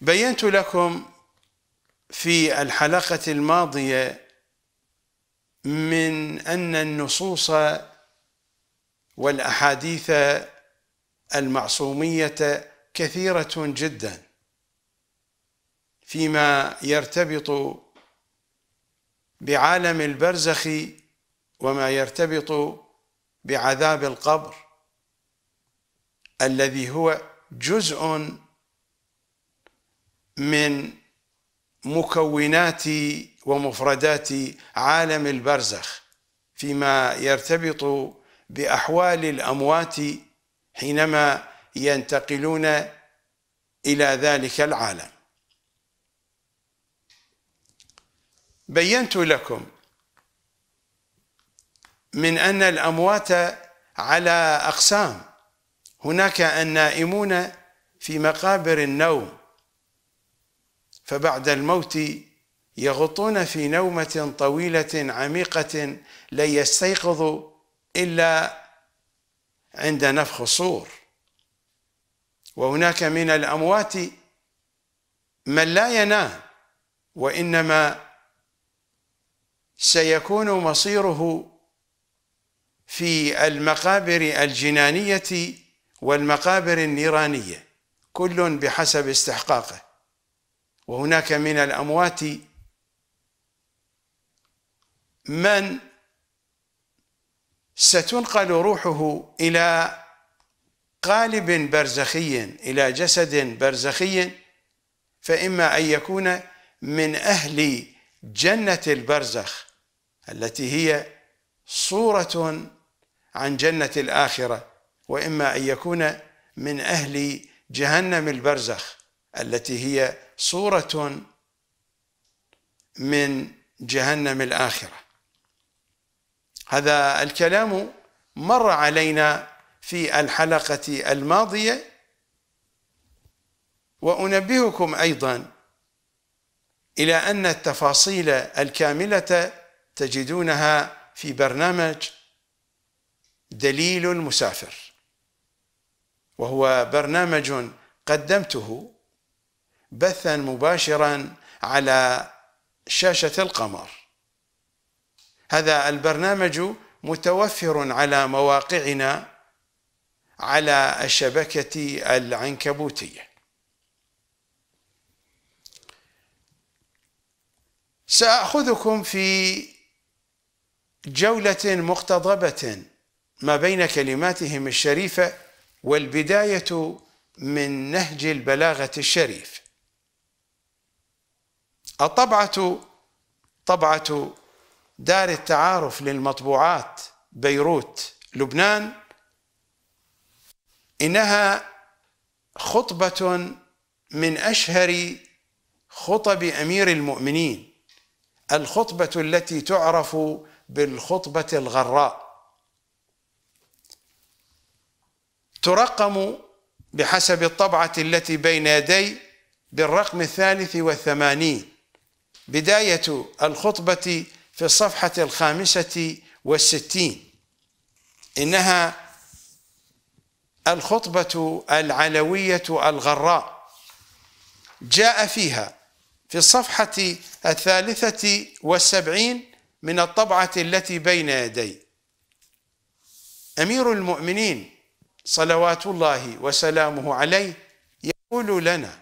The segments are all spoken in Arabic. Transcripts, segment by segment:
بينت لكم في الحلقة الماضية من أن النصوص والأحاديث المعصومية كثيرة جدا فيما يرتبط بعالم البرزخ وما يرتبط بعذاب القبر الذي هو جزء من مكونات ومفردات عالم البرزخ فيما يرتبط باحوال الاموات حينما ينتقلون الى ذلك العالم بينت لكم من ان الاموات على اقسام هناك النائمون في مقابر النوم فبعد الموت يغطون في نومة طويلة عميقة لن يستيقظوا إلا عند نفخ الصور وهناك من الأموات من لا ينام وإنما سيكون مصيره في المقابر الجنانية والمقابر النيرانية كل بحسب استحقاقه وهناك من الأموات من ستنقل روحه إلى قالب برزخي إلى جسد برزخي فإما أن يكون من أهل جنة البرزخ التي هي صورة عن جنة الآخرة وإما أن يكون من أهل جهنم البرزخ التي هي صورة من جهنم الآخرة هذا الكلام مر علينا في الحلقة الماضية وأنبهكم أيضا إلى أن التفاصيل الكاملة تجدونها في برنامج دليل المسافر وهو برنامج قدمته بثا مباشرا على شاشة القمر هذا البرنامج متوفر على مواقعنا على الشبكة العنكبوتية سأخذكم في جولة مقتضبة ما بين كلماتهم الشريفة والبداية من نهج البلاغة الشريف الطبعة طبعة دار التعارف للمطبوعات بيروت لبنان إنها خطبة من أشهر خطب أمير المؤمنين الخطبة التي تعرف بالخطبة الغراء ترقم بحسب الطبعة التي بين يدي بالرقم الثالث والثمانين بداية الخطبة في الصفحة الخامسة والستين إنها الخطبة العلوية الغراء جاء فيها في الصفحة الثالثة والسبعين من الطبعة التي بين يدي أمير المؤمنين صلوات الله وسلامه عليه يقول لنا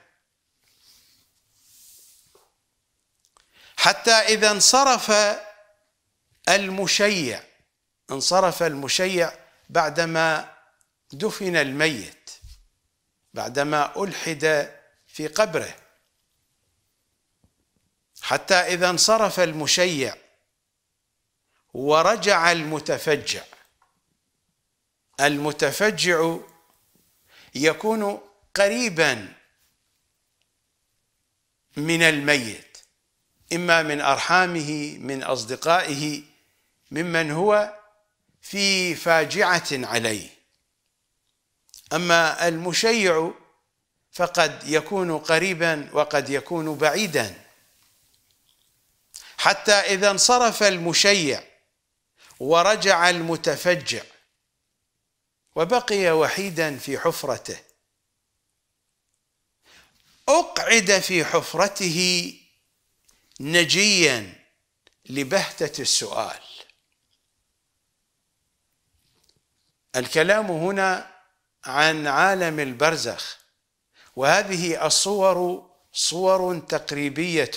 حتى إذا انصرف المشيع انصرف المشيع بعدما دفن الميت بعدما ألحد في قبره حتى إذا انصرف المشيع ورجع المتفجع المتفجع يكون قريبا من الميت إما من أرحامه من أصدقائه ممن هو في فاجعة عليه أما المشيع فقد يكون قريبا وقد يكون بعيدا حتى إذا انصرف المشيع ورجع المتفجع وبقي وحيدا في حفرته أقعد في حفرته نجيا لبهتة السؤال الكلام هنا عن عالم البرزخ وهذه الصور صور تقريبية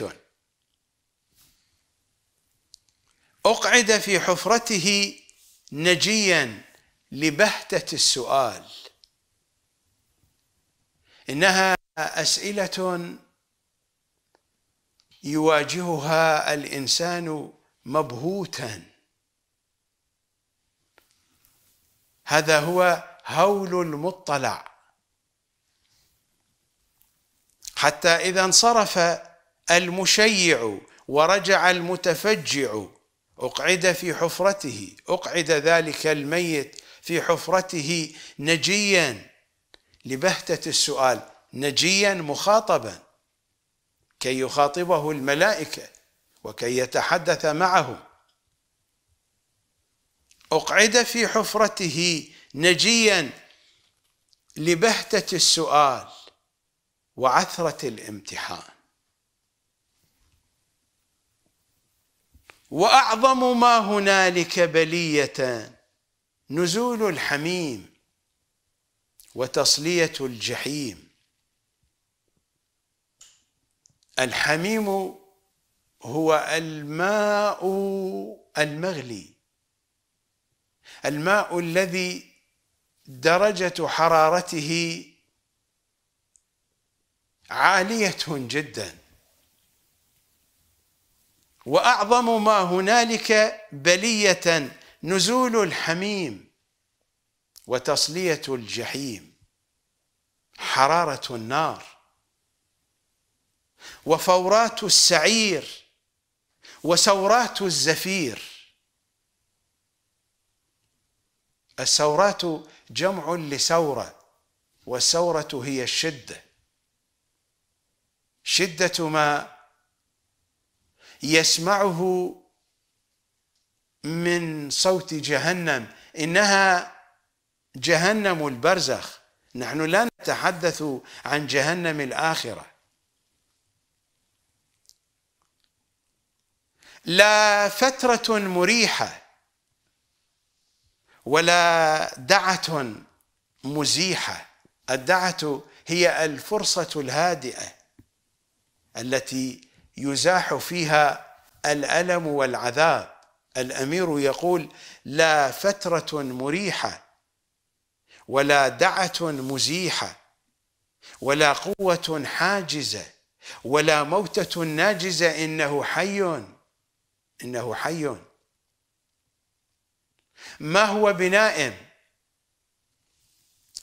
أقعد في حفرته نجيا لبهتة السؤال إنها أسئلة يواجهها الانسان مبهوتا هذا هو هول المطلع حتى اذا انصرف المشيع ورجع المتفجع اقعد في حفرته اقعد ذلك الميت في حفرته نجيا لبهته السؤال نجيا مخاطبا كي يخاطبه الملائكة وكي يتحدث معه أقعد في حفرته نجيا لبهتة السؤال وعثرة الامتحان وأعظم ما هنالك بلية نزول الحميم وتصلية الجحيم الحميم هو الماء المغلي الماء الذي درجة حرارته عالية جدا وأعظم ما هنالك بلية نزول الحميم وتصلية الجحيم حرارة النار وفورات السعير وسورات الزفير السورات جمع لسوره والسوره هي الشده شده ما يسمعه من صوت جهنم انها جهنم البرزخ نحن لا نتحدث عن جهنم الاخره لا فترة مريحة ولا دعة مزيحة الدعة هي الفرصة الهادئة التي يزاح فيها الألم والعذاب الأمير يقول لا فترة مريحة ولا دعة مزيحة ولا قوة حاجزة ولا موتة ناجزة إنه حي انه حي ما هو بنائم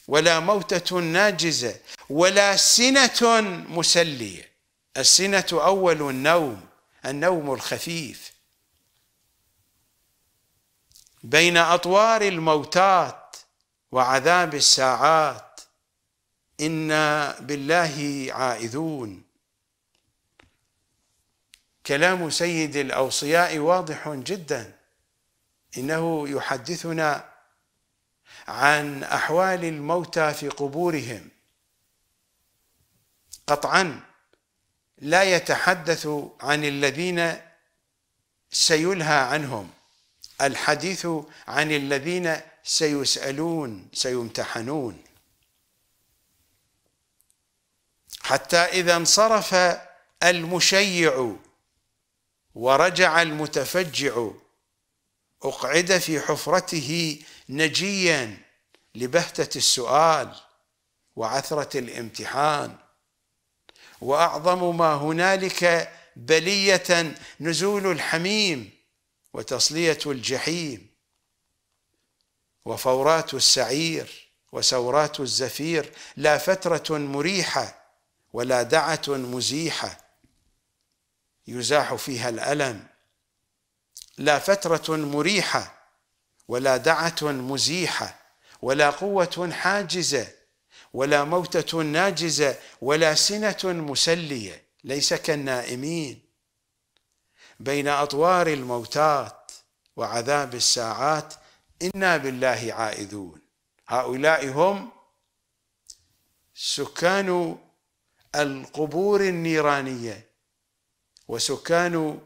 ولا موتة ناجزة ولا سنة مسلية السنة أول النوم النوم الخفيف بين أطوار الموتات وعذاب الساعات إنا بالله عائذون كلام سيد الاوصياء واضح جدا انه يحدثنا عن احوال الموتى في قبورهم قطعا لا يتحدث عن الذين سيلهى عنهم الحديث عن الذين سيسالون سيمتحنون حتى اذا انصرف المشيع ورجع المتفجع اقعد في حفرته نجيا لبهته السؤال وعثره الامتحان واعظم ما هنالك بليه نزول الحميم وتصليه الجحيم وفورات السعير وسورات الزفير لا فتره مريحه ولا دعه مزيحه يزاح فيها الألم لا فترة مريحة ولا دعة مزيحة ولا قوة حاجزة ولا موتة ناجزة ولا سنة مسلية ليس كالنائمين بين أطوار الموتات وعذاب الساعات إنا بالله عائدون هؤلاء هم سكان القبور النيرانيه وسكان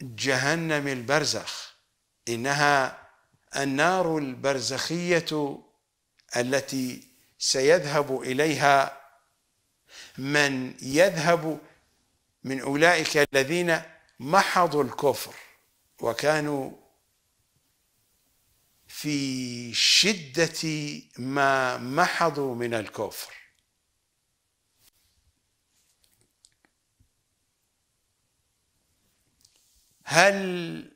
جهنم البرزخ انها النار البرزخيه التي سيذهب اليها من يذهب من اولئك الذين محضوا الكفر وكانوا في شده ما محضوا من الكفر هل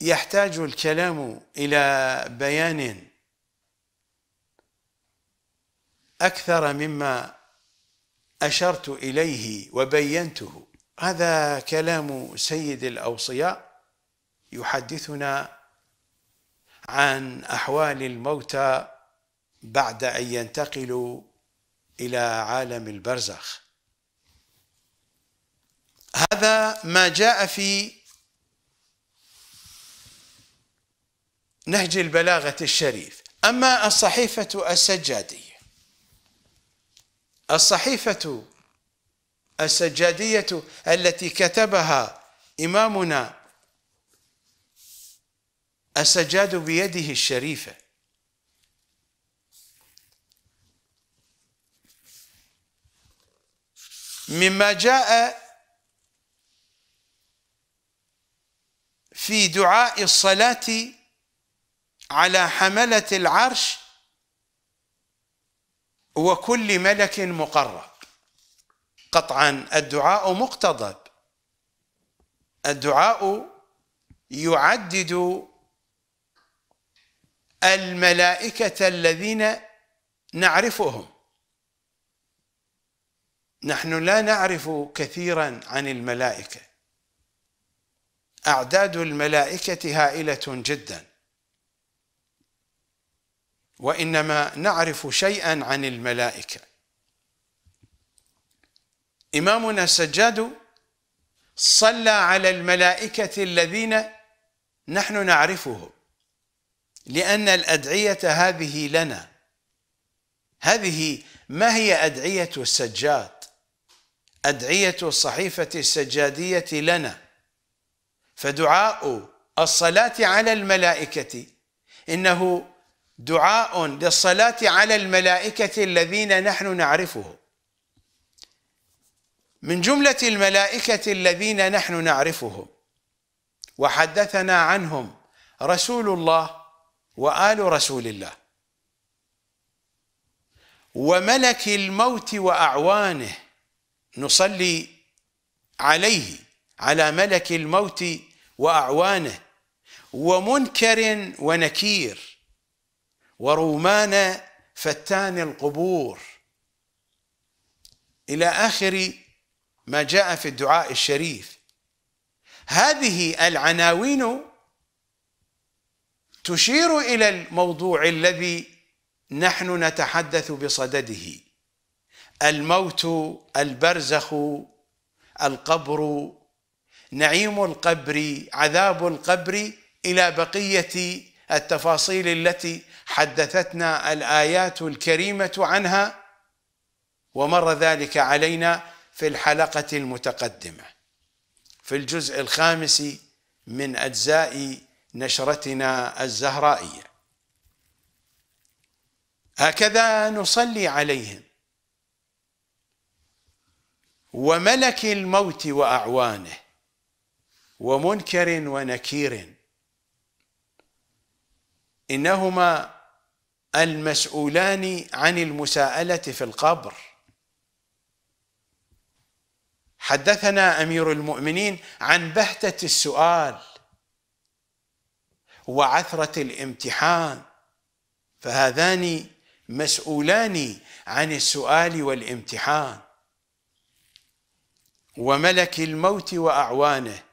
يحتاج الكلام إلى بيان أكثر مما أشرت إليه وبينته هذا كلام سيد الأوصياء يحدثنا عن أحوال الموتى بعد أن ينتقلوا إلى عالم البرزخ هذا ما جاء في نهج البلاغة الشريف أما الصحيفة السجادية الصحيفة السجادية التي كتبها إمامنا السجاد بيده الشريفة مما جاء في دعاء الصلاة على حملة العرش وكل ملك مقرب قطعا الدعاء مقتضب الدعاء يعدد الملائكة الذين نعرفهم نحن لا نعرف كثيرا عن الملائكه أعداد الملائكة هائلة جدا وإنما نعرف شيئا عن الملائكة إمامنا السجاد صلى على الملائكة الذين نحن نعرفهم لأن الأدعية هذه لنا هذه ما هي أدعية السجاد أدعية الصحيفة السجادية لنا فدعاء الصلاة على الملائكة إنه دعاء للصلاة على الملائكة الذين نحن نعرفهم من جملة الملائكة الذين نحن نعرفهم وحدثنا عنهم رسول الله وآل رسول الله وملك الموت وأعوانه نصلي عليه على ملك الموت واعوانه ومنكر ونكير ورومان فتان القبور الى اخر ما جاء في الدعاء الشريف هذه العناوين تشير الى الموضوع الذي نحن نتحدث بصدده الموت البرزخ القبر نعيم القبر عذاب القبر الى بقيه التفاصيل التي حدثتنا الايات الكريمه عنها ومر ذلك علينا في الحلقه المتقدمه في الجزء الخامس من اجزاء نشرتنا الزهرائيه هكذا نصلي عليهم وملك الموت واعوانه ومنكر ونكير انهما المسؤولان عن المساءله في القبر حدثنا امير المؤمنين عن بهته السؤال وعثره الامتحان فهذان مسؤولان عن السؤال والامتحان وملك الموت واعوانه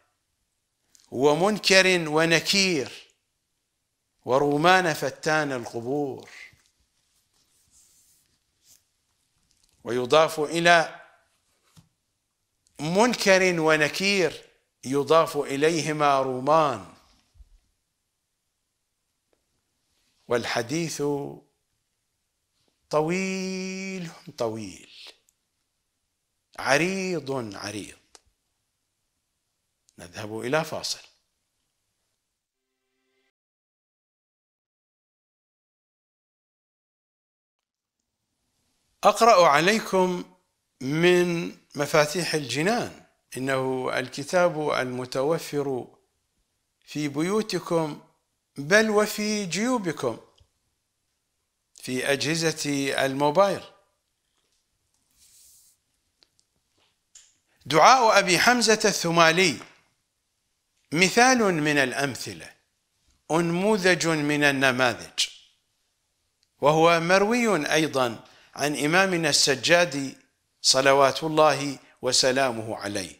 ومنكر ونكير ورومان فتان القبور ويضاف الى منكر ونكير يضاف اليهما رومان والحديث طويل طويل عريض عريض نذهب إلى فاصل أقرأ عليكم من مفاتيح الجنان إنه الكتاب المتوفر في بيوتكم بل وفي جيوبكم في أجهزة الموبايل دعاء أبي حمزة الثمالي مثال من الأمثلة انموذج من النماذج وهو مروي أيضا عن إمامنا السجاد صلوات الله وسلامه عليه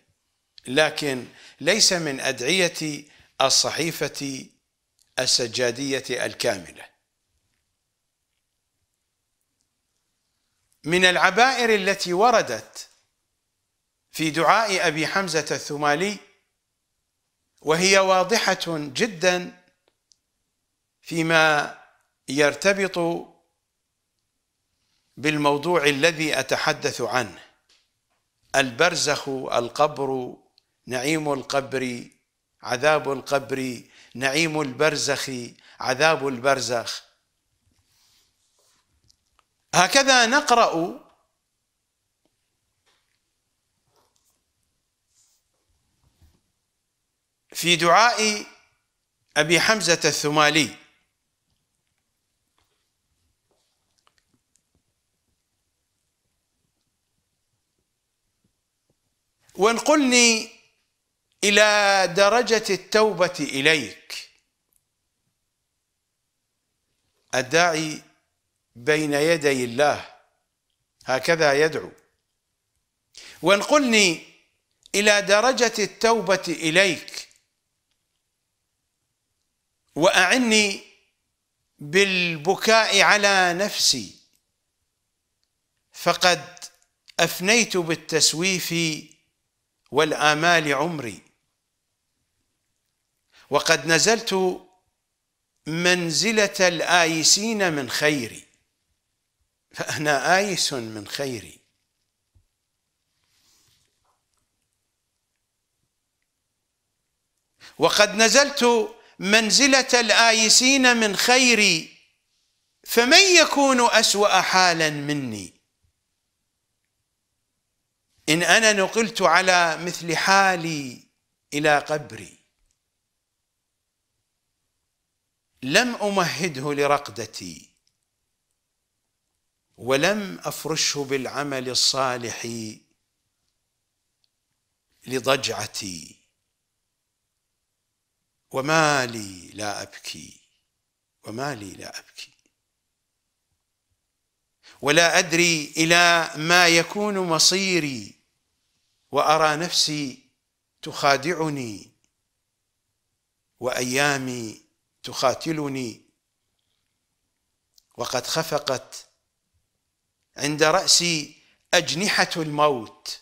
لكن ليس من أدعية الصحيفة السجادية الكاملة من العبائر التي وردت في دعاء أبي حمزة الثمالي وهي واضحة جدا فيما يرتبط بالموضوع الذي أتحدث عنه البرزخ القبر نعيم القبر عذاب القبر نعيم البرزخ عذاب البرزخ هكذا نقرأ في دعاء أبي حمزة الثمالي وانقلني إلى درجة التوبة إليك الداعي بين يدي الله هكذا يدعو وانقلني إلى درجة التوبة إليك وأعني بالبكاء على نفسي فقد أفنيت بالتسويف والآمال عمري وقد نزلت منزلة الآيسين من خيري فأنا آيس من خيري وقد نزلت منزلة الآيسين من خيري فمن يكون أسوأ حالا مني إن أنا نقلت على مثل حالي إلى قبري لم أمهده لرقدتي ولم أفرشه بالعمل الصالح لضجعتي وما لي لا أبكي وما لي لا أبكي ولا أدري إلى ما يكون مصيري وأرى نفسي تخادعني وأيامي تخاتلني وقد خفقت عند رأسي أجنحة الموت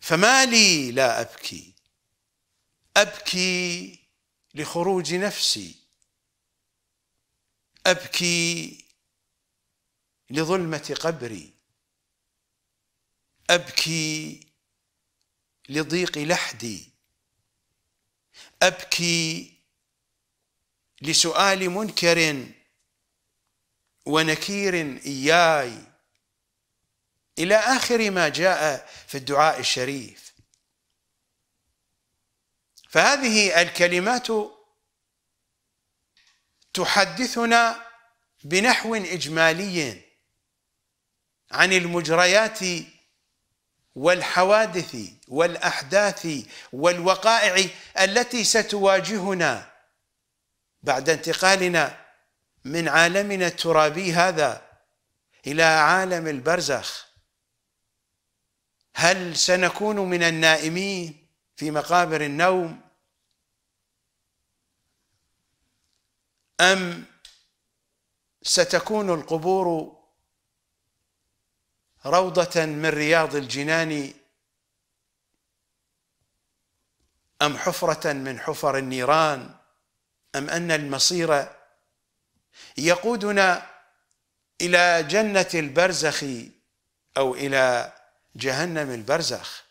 فما لي لا أبكي أبكي لخروج نفسي ابكي لظلمه قبري ابكي لضيق لحدي ابكي لسؤال منكر ونكير اياي الى اخر ما جاء في الدعاء الشريف فهذه الكلمات تحدثنا بنحو اجمالي عن المجريات والحوادث والاحداث والوقائع التي ستواجهنا بعد انتقالنا من عالمنا الترابي هذا الى عالم البرزخ هل سنكون من النائمين في مقابر النوم أم ستكون القبور روضة من رياض الجنان أم حفرة من حفر النيران أم أن المصير يقودنا إلى جنة البرزخ أو إلى جهنم البرزخ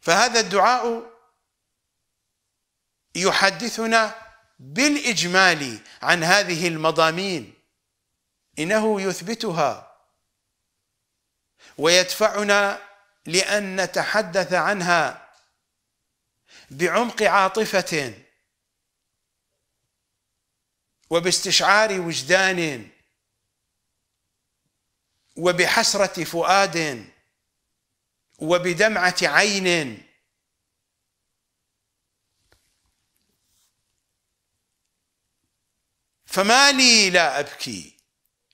فهذا الدعاء يحدثنا بالاجمال عن هذه المضامين انه يثبتها ويدفعنا لان نتحدث عنها بعمق عاطفه وباستشعار وجدان وبحسره فؤاد وبدمعه عين فما لي لا أبكي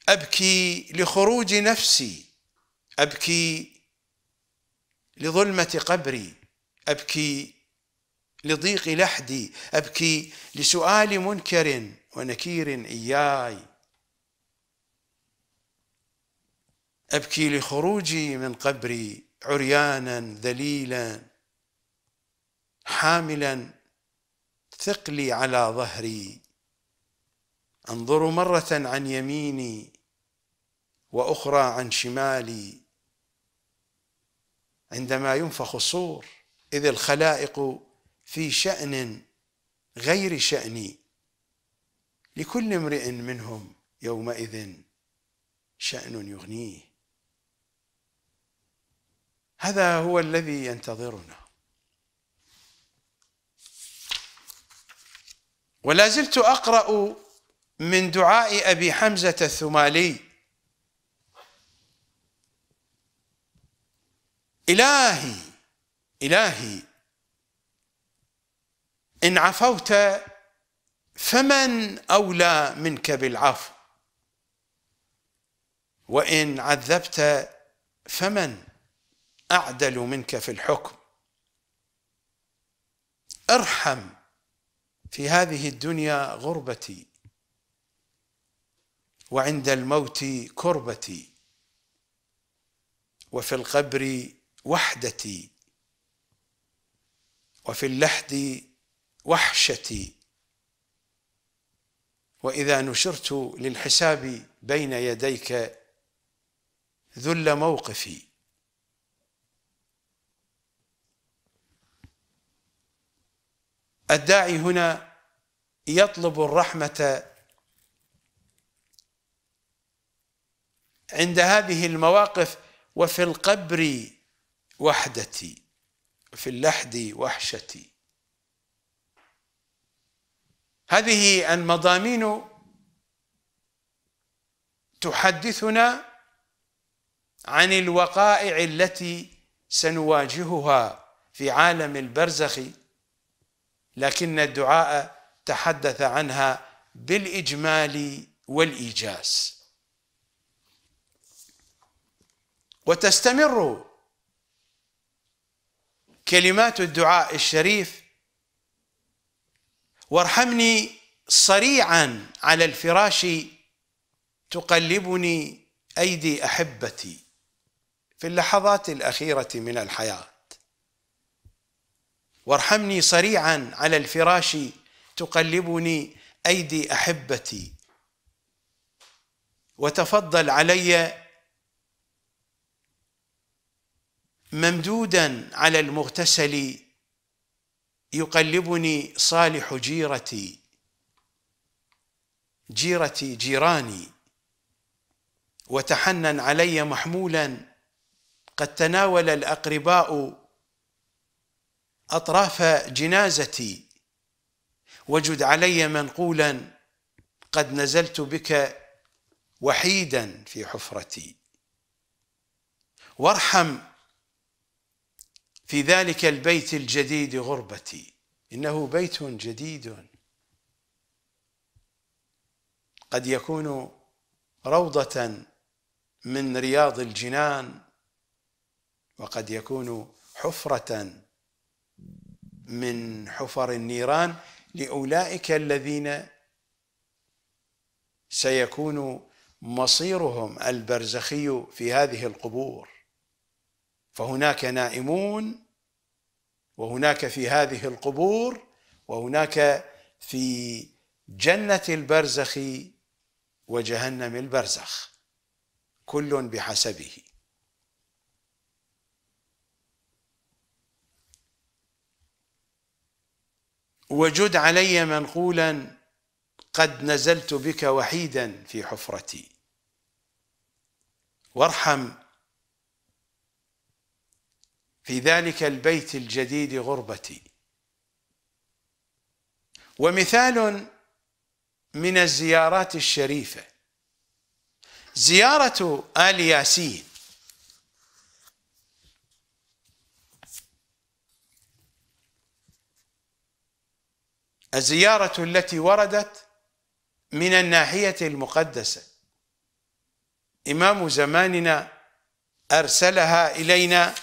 أبكي لخروج نفسي أبكي لظلمة قبري أبكي لضيق لحدي أبكي لسؤال منكر ونكير إياي أبكي لخروجي من قبري عريانا ذليلا حاملا ثقلي على ظهري انظر مره عن يميني واخرى عن شمالي عندما ينفخ الصور اذ الخلائق في شان غير شاني لكل امرئ منهم يومئذ شان يغنيه هذا هو الذي ينتظرنا ولا زلت اقرا من دعاء أبي حمزة الثمالي إلهي إلهي إن عفوت فمن أولى منك بالعفو وإن عذبت فمن أعدل منك في الحكم ارحم في هذه الدنيا غربتي وعند الموت كربتي وفي القبر وحدتي وفي اللحد وحشتي واذا نشرت للحساب بين يديك ذل موقفي الداعي هنا يطلب الرحمه عند هذه المواقف وفي القبر وحدتي وفي اللحد وحشتي هذه المضامين تحدثنا عن الوقائع التي سنواجهها في عالم البرزخ لكن الدعاء تحدث عنها بالاجمال والايجاز وتستمر كلمات الدعاء الشريف وارحمني صريعا على الفراش تقلبني ايدي احبتي في اللحظات الاخيره من الحياه وارحمني صريعا على الفراش تقلبني ايدي احبتي وتفضل علي ممدودا على المغتسل يقلبني صالح جيرتي جيرتي جيراني وتحنن علي محمولا قد تناول الاقرباء اطراف جنازتي وجد علي منقولا قد نزلت بك وحيدا في حفرتي وارحم في ذلك البيت الجديد غربتي إنه بيت جديد قد يكون روضة من رياض الجنان وقد يكون حفرة من حفر النيران لأولئك الذين سيكون مصيرهم البرزخي في هذه القبور فهناك نائمون وهناك في هذه القبور وهناك في جنة البرزخ وجهنم البرزخ كل بحسبه وجد علي منقولا قد نزلت بك وحيدا في حفرتي وارحم في ذلك البيت الجديد غربتي ومثال من الزيارات الشريفة زيارة آل ياسين الزيارة التي وردت من الناحية المقدسة إمام زماننا أرسلها إلينا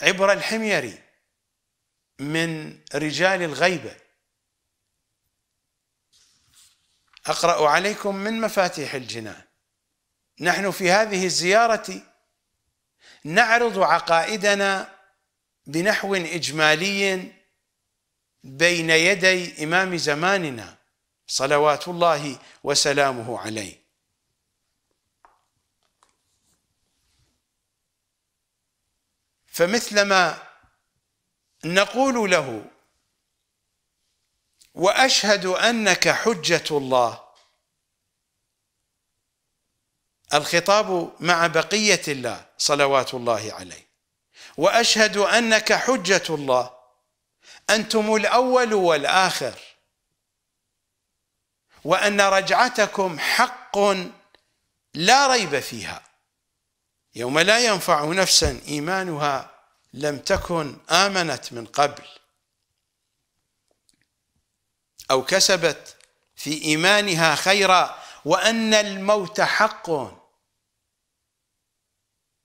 عبر الحميري من رجال الغيبة أقرأ عليكم من مفاتيح الجنان نحن في هذه الزيارة نعرض عقائدنا بنحو إجمالي بين يدي إمام زماننا صلوات الله وسلامه عليه فمثلما نقول له واشهد انك حجه الله الخطاب مع بقيه الله صلوات الله عليه واشهد انك حجه الله انتم الاول والاخر وان رجعتكم حق لا ريب فيها يوم لا ينفع نفسا إيمانها لم تكن آمنت من قبل أو كسبت في إيمانها خيرا وأن الموت حق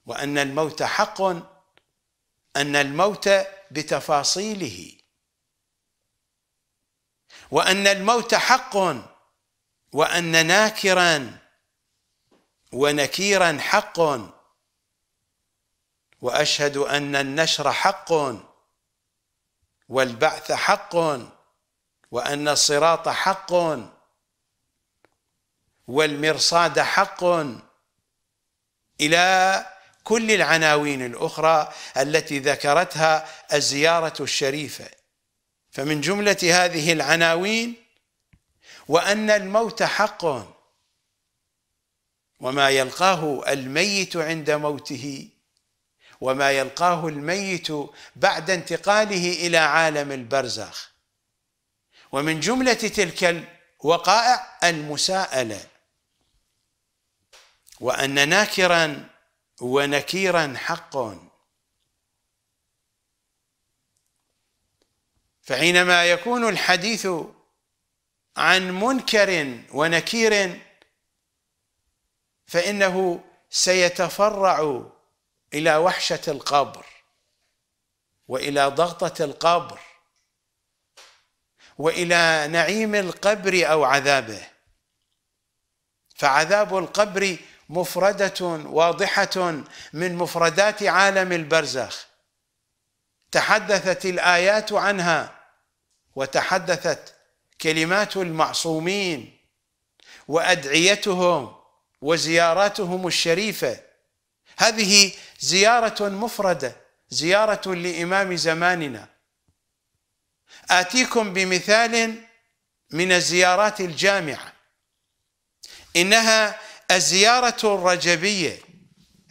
وأن الموت حق أن الموت بتفاصيله وأن الموت حق وأن ناكرا ونكيرا حق واشهد ان النشر حق والبعث حق وان الصراط حق والمرصاد حق الى كل العناوين الاخرى التي ذكرتها الزياره الشريفه فمن جمله هذه العناوين وان الموت حق وما يلقاه الميت عند موته وما يلقاه الميت بعد انتقاله الى عالم البرزخ ومن جمله تلك الوقائع المساءله وان ناكرا ونكيرا حق فحينما يكون الحديث عن منكر ونكير فانه سيتفرع الى وحشه القبر والى ضغطه القبر والى نعيم القبر او عذابه فعذاب القبر مفرده واضحه من مفردات عالم البرزخ تحدثت الايات عنها وتحدثت كلمات المعصومين وادعيتهم وزياراتهم الشريفه هذه زيارة مفردة زيارة لإمام زماننا آتيكم بمثال من الزيارات الجامعة إنها الزيارة الرجبية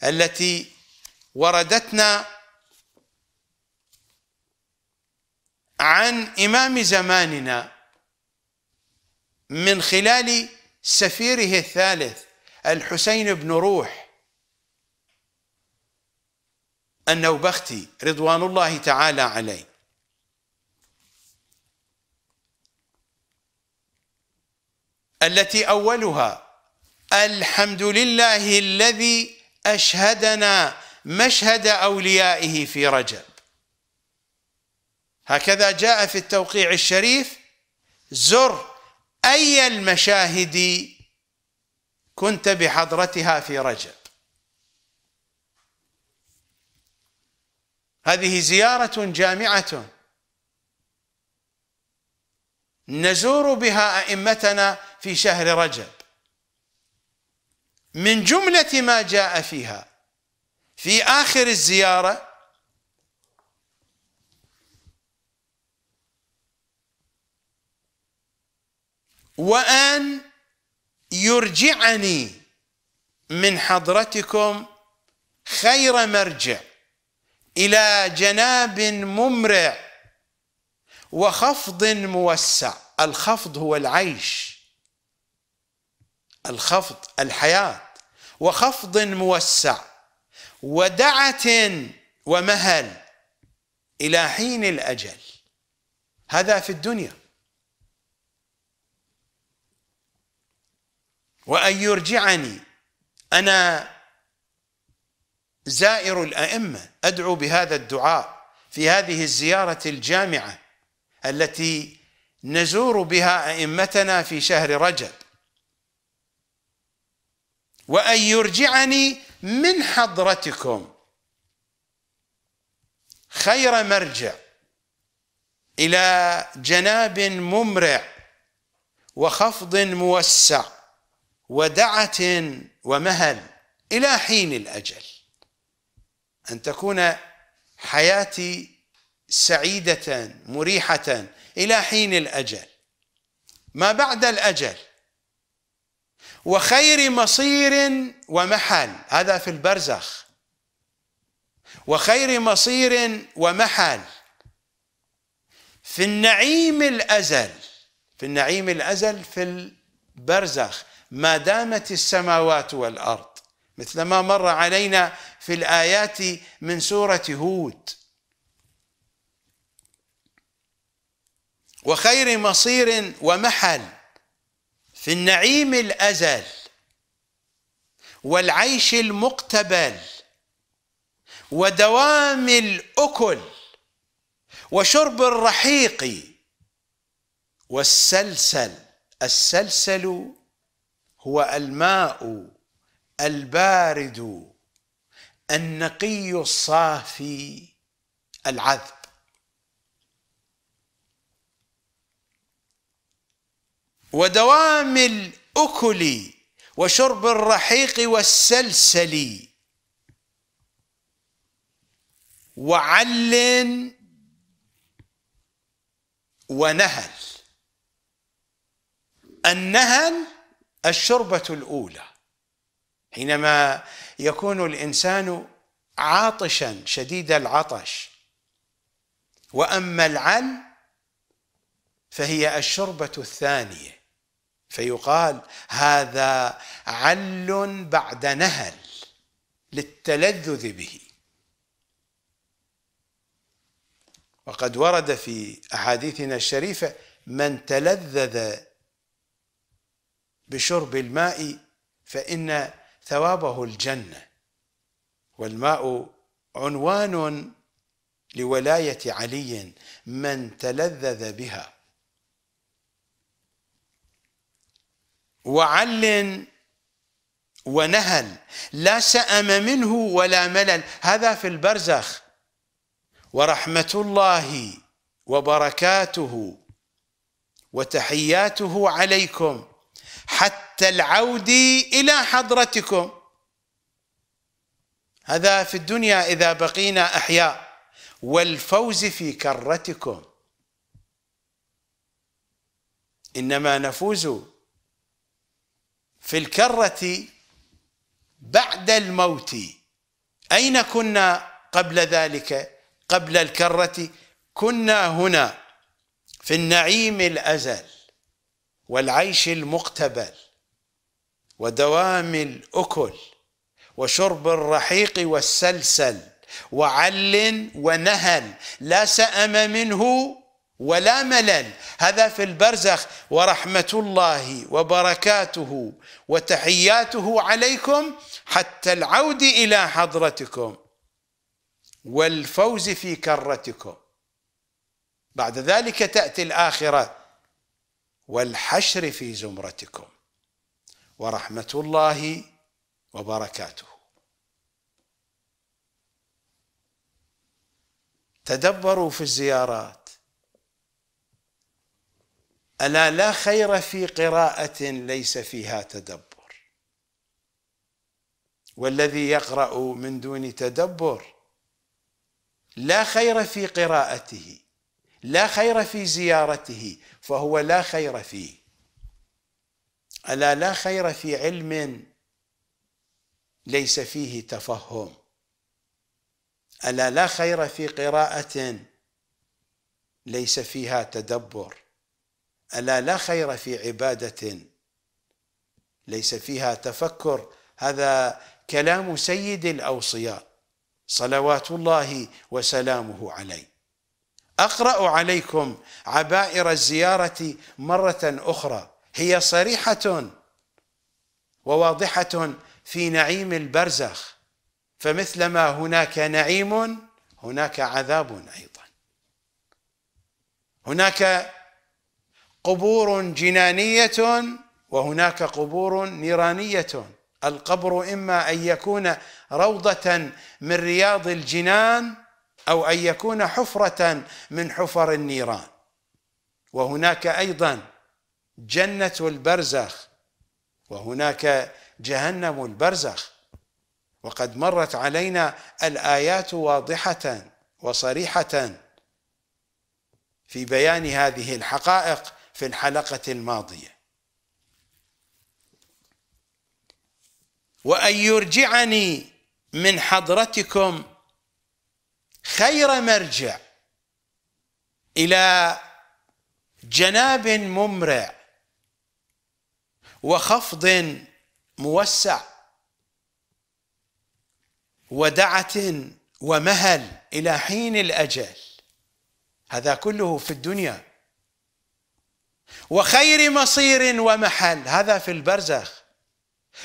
التي وردتنا عن إمام زماننا من خلال سفيره الثالث الحسين بن روح النوبختي رضوان الله تعالى عليه التي أولها الحمد لله الذي أشهدنا مشهد أوليائه في رجب هكذا جاء في التوقيع الشريف زر أي المشاهد كنت بحضرتها في رجب هذه زيارة جامعة نزور بها أئمتنا في شهر رجب من جملة ما جاء فيها في آخر الزيارة وأن يرجعني من حضرتكم خير مرجع إلى جناب ممرع وخفض موسع الخفض هو العيش الخفض الحياة وخفض موسع ودعة ومهل إلى حين الأجل هذا في الدنيا وأن يرجعني أنا زائر الائمه ادعو بهذا الدعاء في هذه الزياره الجامعه التي نزور بها ائمتنا في شهر رجب وان يرجعني من حضرتكم خير مرجع الى جناب ممرع وخفض موسع ودعه ومهل الى حين الاجل أن تكون حياتي سعيدة مريحة إلى حين الأجل ما بعد الأجل وخير مصير ومحل هذا في البرزخ وخير مصير ومحل في النعيم الأزل في النعيم الأزل في البرزخ ما دامت السماوات والأرض مثل ما مر علينا في الآيات من سورة هود وخير مصير ومحل في النعيم الأزل والعيش المقتبل ودوام الأكل وشرب الرحيق والسلسل السلسل هو الماء البارد النقي الصافي العذب ودوام الاكل وشرب الرحيق والسلسل وعل ونهل النهل الشربه الاولى حينما يكون الانسان عاطشا شديد العطش واما العل فهي الشربه الثانيه فيقال هذا عل بعد نهل للتلذذ به وقد ورد في احاديثنا الشريفه من تلذذ بشرب الماء فان ثوابه الجنة والماء عنوان لولاية علي من تلذذ بها وعل ونهل لا سأم منه ولا ملل هذا في البرزخ ورحمة الله وبركاته وتحياته عليكم حتى العود إلى حضرتكم هذا في الدنيا إذا بقينا أحياء والفوز في كرتكم إنما نفوز في الكرة بعد الموت أين كنا قبل ذلك قبل الكرة كنا هنا في النعيم الأزل والعيش المقتبل ودوام الأكل وشرب الرحيق والسلسل وعل ونهل لا سأم منه ولا ملل هذا في البرزخ ورحمة الله وبركاته وتحياته عليكم حتى العود إلى حضرتكم والفوز في كرتكم بعد ذلك تأتي الآخرة والحشر في زمرتكم ورحمة الله وبركاته تدبروا في الزيارات ألا لا خير في قراءة ليس فيها تدبر والذي يقرأ من دون تدبر لا خير في قراءته لا خير في زيارته فهو لا خير فيه الا لا خير في علم ليس فيه تفهم الا لا خير في قراءه ليس فيها تدبر الا لا خير في عباده ليس فيها تفكر هذا كلام سيد الاوصياء صلوات الله وسلامه عليه اقرا عليكم عبائر الزياره مره اخرى هي صريحه وواضحه في نعيم البرزخ فمثلما هناك نعيم هناك عذاب ايضا هناك قبور جنانيه وهناك قبور نيرانيه القبر اما ان يكون روضه من رياض الجنان او ان يكون حفره من حفر النيران وهناك ايضا جنه البرزخ وهناك جهنم البرزخ وقد مرت علينا الايات واضحه وصريحه في بيان هذه الحقائق في الحلقه الماضيه وان يرجعني من حضرتكم خير مرجع الى جناب ممرع وخفض موسع ودعة ومهل إلى حين الأجل هذا كله في الدنيا وخير مصير ومحل هذا في البرزخ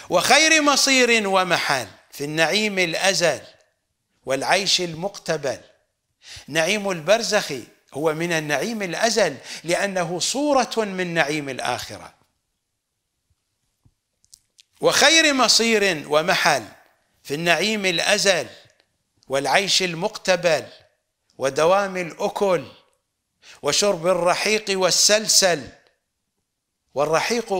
وخير مصير ومحل في النعيم الأزل والعيش المقتبل نعيم البرزخ هو من النعيم الازل لانه صوره من نعيم الاخره وخير مصير ومحل في النعيم الازل والعيش المقتبل ودوام الاكل وشرب الرحيق والسلسل والرحيق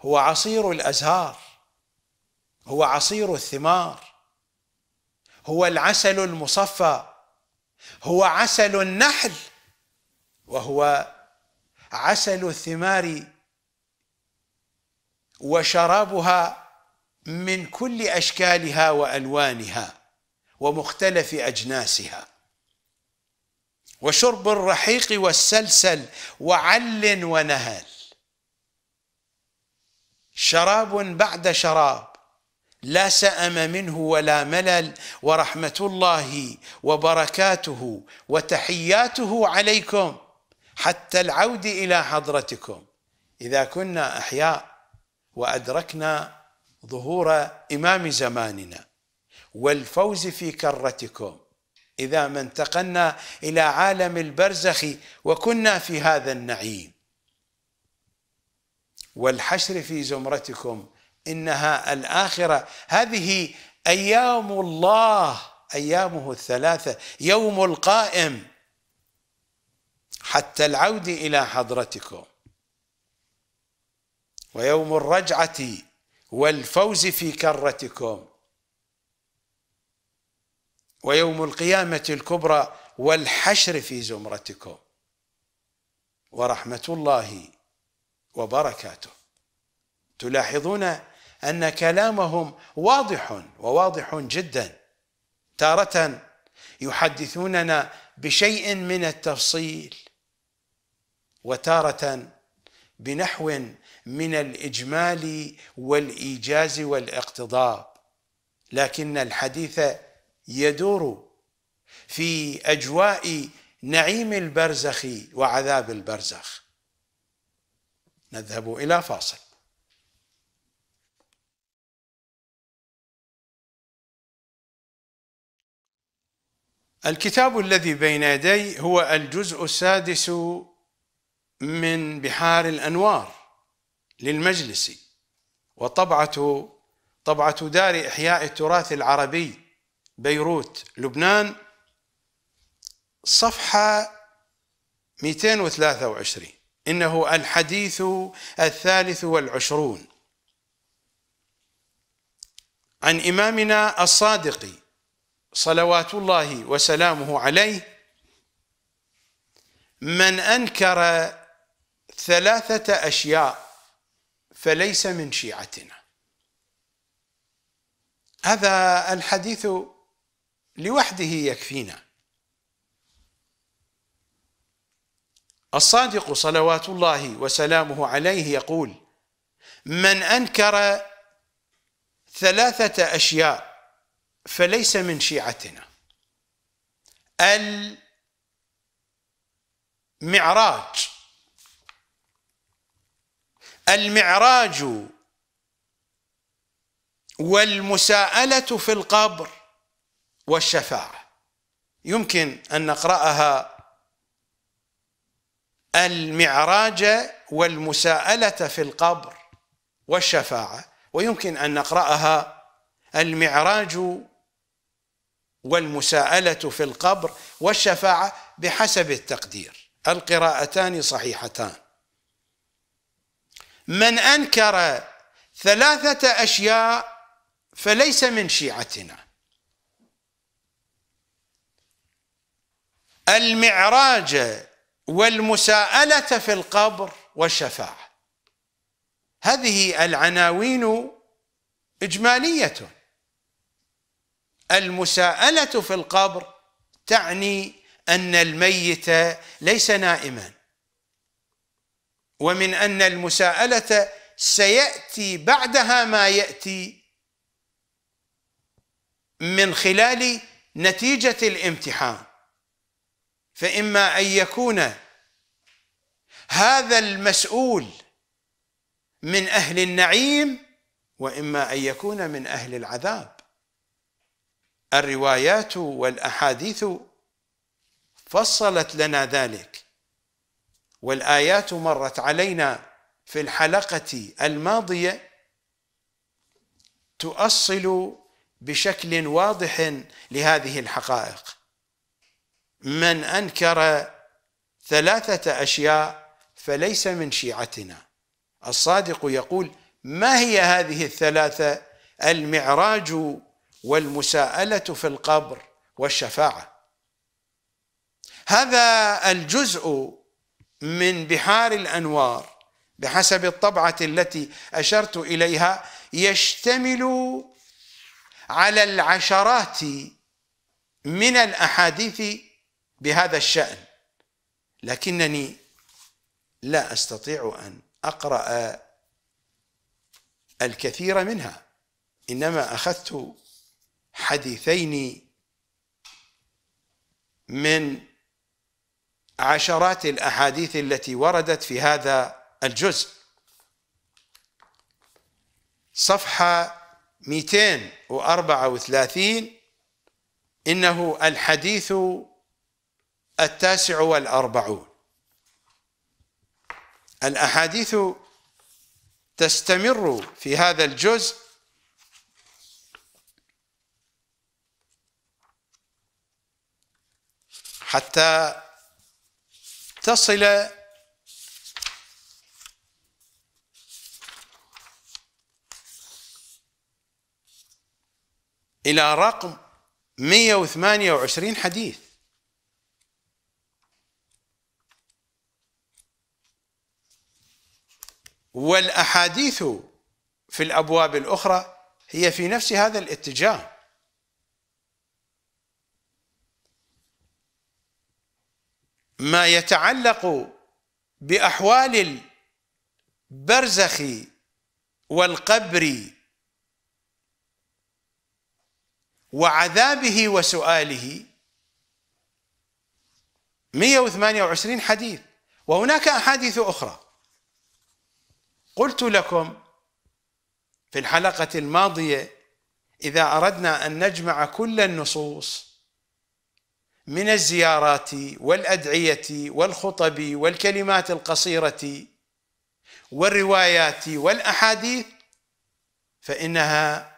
هو عصير الازهار هو عصير الثمار هو العسل المصفى هو عسل النحل وهو عسل الثمار وشرابها من كل اشكالها والوانها ومختلف اجناسها وشرب الرحيق والسلسل وعل ونهل شراب بعد شراب لا سأم منه ولا ملل ورحمة الله وبركاته وتحياته عليكم حتى العود إلى حضرتكم إذا كنا أحياء وأدركنا ظهور إمام زماننا والفوز في كرتكم إذا ما انتقلنا إلى عالم البرزخ وكنا في هذا النعيم والحشر في زمرتكم انها الاخره هذه ايام الله ايامه الثلاثه يوم القائم حتى العود الى حضرتكم ويوم الرجعه والفوز في كرتكم ويوم القيامه الكبرى والحشر في زمرتكم ورحمه الله وبركاته تلاحظون ان كلامهم واضح وواضح جدا تاره يحدثوننا بشيء من التفصيل وتاره بنحو من الاجمال والايجاز والاقتضاب لكن الحديث يدور في اجواء نعيم البرزخ وعذاب البرزخ نذهب الى فاصل الكتاب الذي بين يدي هو الجزء السادس من بحار الأنوار للمجلس وطبعة طبعة دار إحياء التراث العربي بيروت لبنان صفحة 223 إنه الحديث الثالث والعشرون عن إمامنا الصادق صلوات الله وسلامه عليه من أنكر ثلاثة أشياء فليس من شيعتنا هذا الحديث لوحده يكفينا الصادق صلوات الله وسلامه عليه يقول من أنكر ثلاثة أشياء فليس من شيعتنا المعراج المعراج والمساءله في القبر والشفاعه يمكن ان نقراها المعراج والمساءله في القبر والشفاعه ويمكن ان نقراها المعراج والمساءله في القبر والشفاعه بحسب التقدير القراءتان صحيحتان من انكر ثلاثه اشياء فليس من شيعتنا المعراج والمساءله في القبر والشفاعه هذه العناوين اجماليه المساءلة في القبر تعني أن الميت ليس نائما ومن أن المساءلة سيأتي بعدها ما يأتي من خلال نتيجة الامتحان فإما أن يكون هذا المسؤول من أهل النعيم وإما أن يكون من أهل العذاب الروايات والأحاديث فصلت لنا ذلك والآيات مرت علينا في الحلقة الماضية تؤصل بشكل واضح لهذه الحقائق من أنكر ثلاثة أشياء فليس من شيعتنا الصادق يقول ما هي هذه الثلاثة المعراج والمساءله في القبر والشفاعه هذا الجزء من بحار الانوار بحسب الطبعه التي اشرت اليها يشتمل على العشرات من الاحاديث بهذا الشان لكنني لا استطيع ان اقرا الكثير منها انما اخذت حديثين من عشرات الاحاديث التي وردت في هذا الجزء صفحه 234 انه الحديث التاسع والاربعون الاحاديث تستمر في هذا الجزء حتى تصل إلى رقم 128 حديث والأحاديث في الأبواب الأخرى هي في نفس هذا الاتجاه ما يتعلق باحوال البرزخ والقبر وعذابه وسؤاله 128 حديث وهناك احاديث اخرى قلت لكم في الحلقه الماضيه اذا اردنا ان نجمع كل النصوص من الزيارات والادعيه والخطب والكلمات القصيره والروايات والاحاديث فانها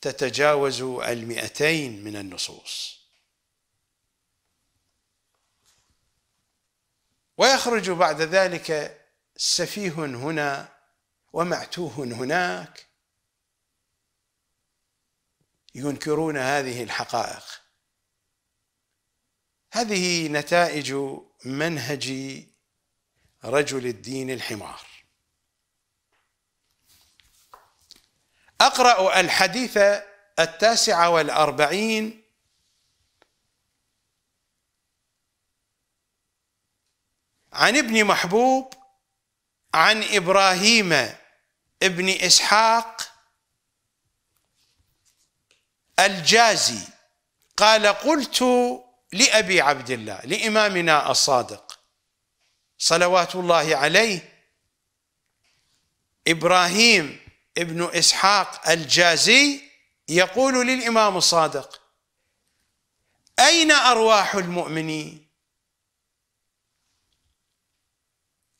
تتجاوز المئتين من النصوص ويخرج بعد ذلك سفيه هنا ومعتوه هناك ينكرون هذه الحقائق هذه نتائج منهج رجل الدين الحمار أقرأ الحديث التاسع والأربعين عن ابن محبوب عن إبراهيم ابن إسحاق الجازي قال قلت لأبي عبد الله لإمامنا الصادق صلوات الله عليه إبراهيم ابن إسحاق الجازي يقول للإمام الصادق أين أرواح المؤمنين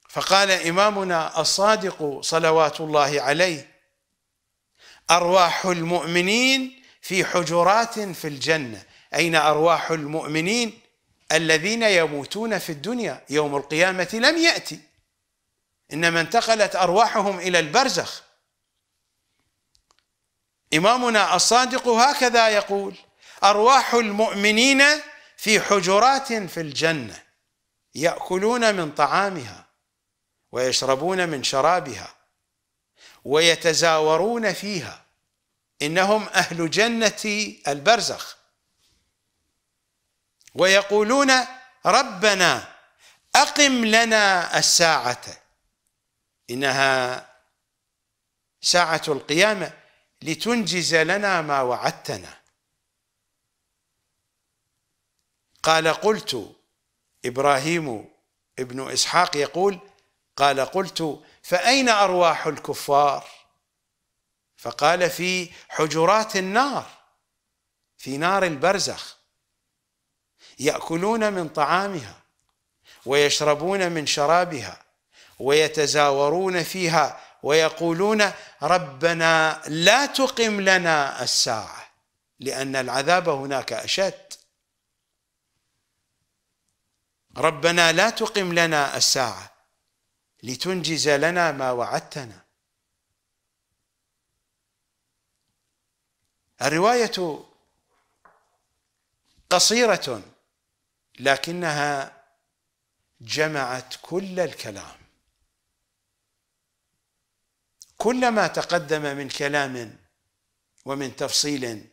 فقال إمامنا الصادق صلوات الله عليه أرواح المؤمنين في حجرات في الجنة أين أرواح المؤمنين الذين يموتون في الدنيا يوم القيامة لم يأتي إنما انتقلت أرواحهم إلى البرزخ إمامنا الصادق هكذا يقول أرواح المؤمنين في حجرات في الجنة يأكلون من طعامها ويشربون من شرابها ويتزاورون فيها إنهم أهل جنة البرزخ ويقولون ربنا أقم لنا الساعة إنها ساعة القيامة لتنجز لنا ما وعدتنا قال قلت إبراهيم ابن إسحاق يقول قال قلت فأين أرواح الكفار فقال في حجرات النار في نار البرزخ ياكلون من طعامها ويشربون من شرابها ويتزاورون فيها ويقولون ربنا لا تقم لنا الساعه لان العذاب هناك اشد ربنا لا تقم لنا الساعه لتنجز لنا ما وعدتنا الروايه قصيره لكنها جمعت كل الكلام كل ما تقدم من كلام ومن تفصيل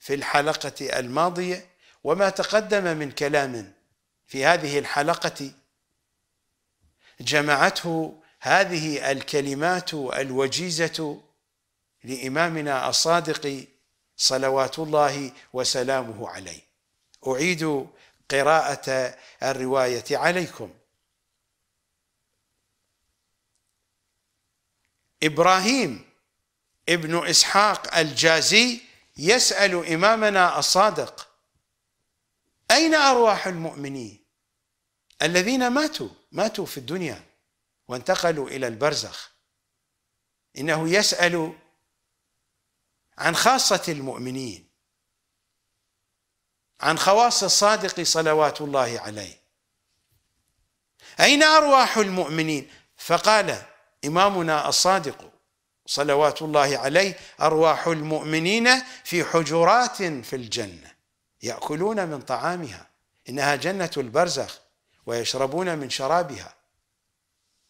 في الحلقة الماضية وما تقدم من كلام في هذه الحلقة جمعته هذه الكلمات الوجيزة لإمامنا الصادق صلوات الله وسلامه عليه أعيد قراءة الرواية عليكم إبراهيم ابن إسحاق الجازي يسأل إمامنا الصادق أين أرواح المؤمنين الذين ماتوا ماتوا في الدنيا وانتقلوا إلى البرزخ إنه يسأل عن خاصة المؤمنين عن خواص الصادق صلوات الله عليه أين أرواح المؤمنين فقال إمامنا الصادق صلوات الله عليه أرواح المؤمنين في حجرات في الجنة يأكلون من طعامها إنها جنة البرزخ ويشربون من شرابها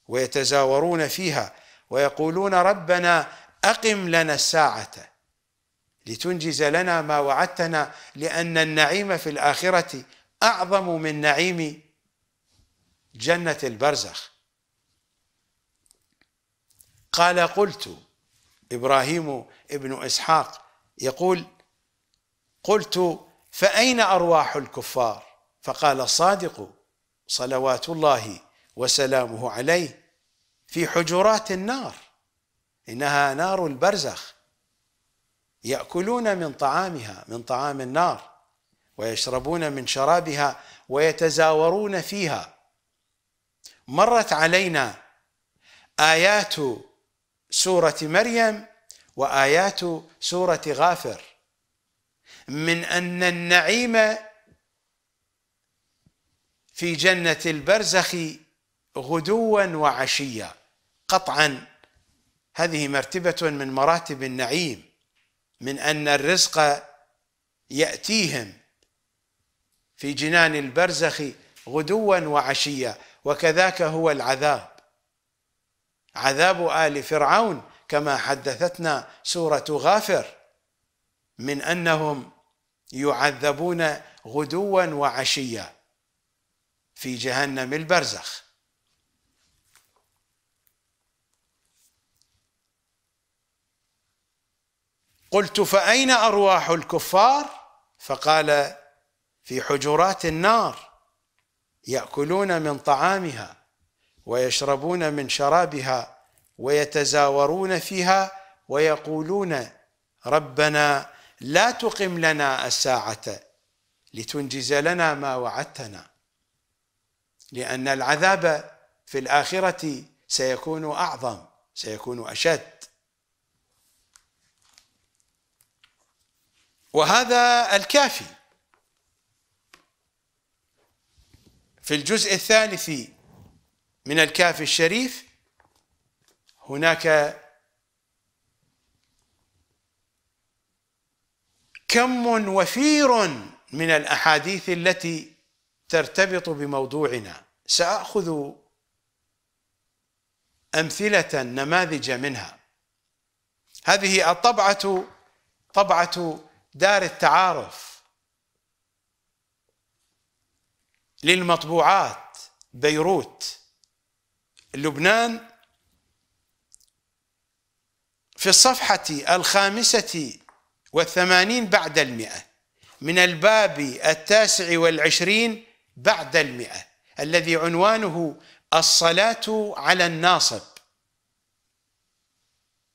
ويتزاورون فيها ويقولون ربنا أقم لنا الساعة لتنجز لنا ما وعدتنا لأن النعيم في الآخرة أعظم من نعيم جنة البرزخ قال قلت إبراهيم ابن إسحاق يقول قلت فأين أرواح الكفار فقال الصادق صلوات الله وسلامه عليه في حجرات النار إنها نار البرزخ ياكلون من طعامها من طعام النار ويشربون من شرابها ويتزاورون فيها مرت علينا ايات سوره مريم وايات سوره غافر من ان النعيم في جنه البرزخ غدوا وعشيا قطعا هذه مرتبه من مراتب النعيم من ان الرزق ياتيهم في جنان البرزخ غدوا وعشيا وكذاك هو العذاب عذاب ال فرعون كما حدثتنا سوره غافر من انهم يعذبون غدوا وعشيا في جهنم البرزخ قلت فأين أرواح الكفار فقال في حجرات النار يأكلون من طعامها ويشربون من شرابها ويتزاورون فيها ويقولون ربنا لا تقم لنا الساعة لتنجز لنا ما وعدتنا لأن العذاب في الآخرة سيكون أعظم سيكون أشد وهذا الكافي في الجزء الثالث من الكافي الشريف هناك كم وفير من الاحاديث التي ترتبط بموضوعنا ساخذ امثله نماذج منها هذه الطبعه طبعه دار التعارف للمطبوعات بيروت لبنان في الصفحة الخامسة والثمانين بعد المئة من الباب التاسع والعشرين بعد المئة الذي عنوانه الصلاة على الناصب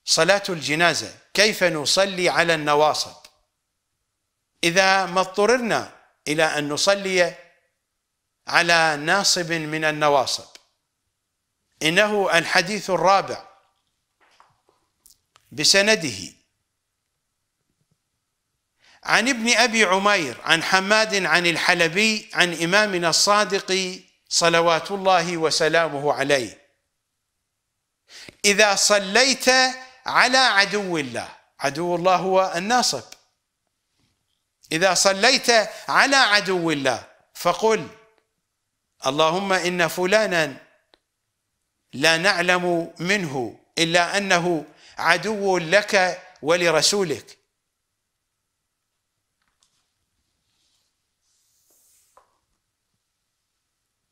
صلاة الجنازة كيف نصلي على النواصب اذا ما اضطررنا الى ان نصلي على ناصب من النواصب انه الحديث الرابع بسنده عن ابن ابي عمير عن حماد عن الحلبي عن امامنا الصادق صلوات الله وسلامه عليه اذا صليت على عدو الله عدو الله هو الناصب إذا صليت على عدو الله فقل اللهم إن فلانا لا نعلم منه إلا أنه عدو لك ولرسولك